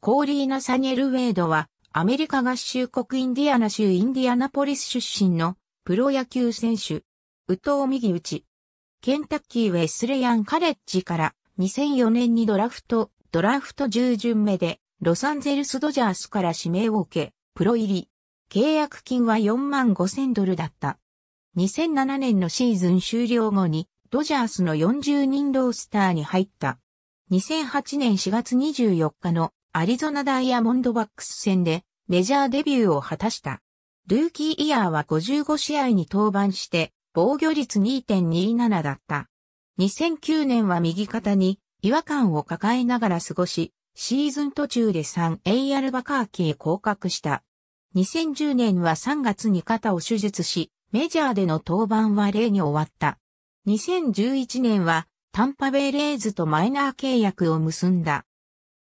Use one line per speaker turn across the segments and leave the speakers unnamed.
コーリーナ・サニエル・ウェイドは、アメリカ合衆国インディアナ州インディアナポリス出身のプロ野球選手、宇藤右打ケンタッキーウェスレヤンカレッジから2004年にドラフト、ドラフト10巡目でロサンゼルスドジャースから指名を受け、プロ入り。契約金は4万5千ドルだった。2007年のシーズン終了後にドジャースの40人ロースターに入った。2008年4月24日のアリゾナダイヤモンドバックス戦でメジャーデビューを果たした。ルーキーイヤーは55試合に登板して防御率2.27だった。2009年は右肩に違和感を抱えながら過ごし、シーズン途中で 3AR バカーキへ降格した。2010年は3月に肩を手術し、メジャーでの登板は0に終わった。2011年はタンパベイレーズとマイナー契約を結んだ。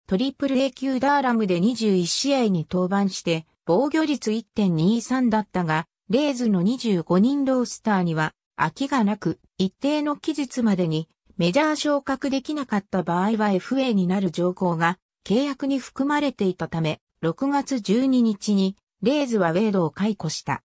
トリプル A 級ダーラムで21試合に登板して、防御率1.23だったが、レーズの25人ロースターには、空きがなく、一定の期日までに、メジャー昇格できなかった場合は FA になる条項が、契約に含まれていたため、6月12日に、レーズはウェードを解雇した。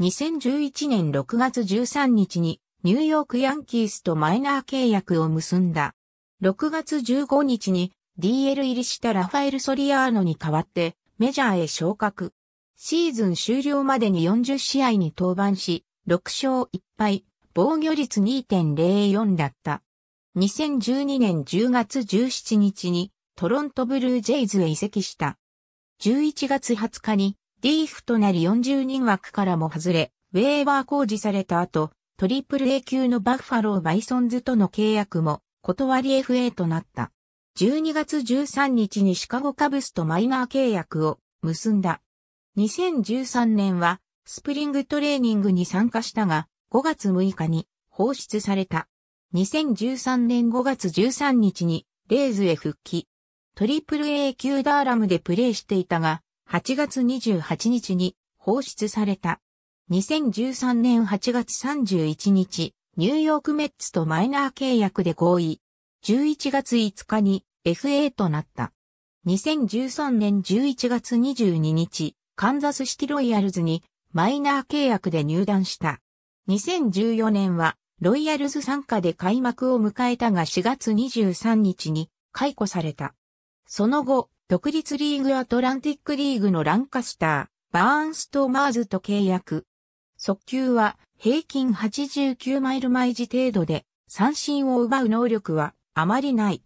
2011年6月13日に、ニューヨークヤンキースとマイナー契約を結んだ。6月15日に DL 入りしたラファエル・ソリアーノに代わってメジャーへ昇格。シーズン終了までに40試合に登板し、6勝1敗、防御率2.04だった。2012年10月17日にトロントブルージェイズへ移籍した。11月20日に D フとなり40人枠からも外れ、ウェーバー工事された後、トリプル A 級のバッファローバイソンズとの契約も断り FA となった。12月13日にシカゴカブスとマイナー契約を結んだ。2013年はスプリングトレーニングに参加したが5月6日に放出された。2013年5月13日にレイズへ復帰。トリプル A 級ダーラムでプレーしていたが、8月28日に放出された。2013年8月31日、ニューヨークメッツとマイナー契約で合意。11月5日に FA となった。2013年11月22日、カンザスシティロイヤルズにマイナー契約で入団した。2014年はロイヤルズ参加で開幕を迎えたが4月23日に解雇された。その後、独立リーグアトランティックリーグのランカスター、バーンストーマーズと契約。速球は平均89マイル毎時程度で三振を奪う能力はあまりない。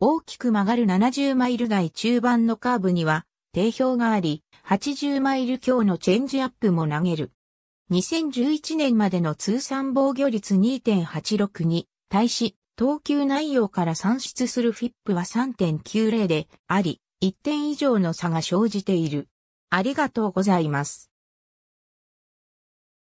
大きく曲がる70マイル台中盤のカーブには定評があり、80マイル強のチェンジアップも投げる。2011年までの通算防御率2.86に対し、投球内容から算出するフィップは3.90であり、1点以上の差が生じている。ありがとうございます。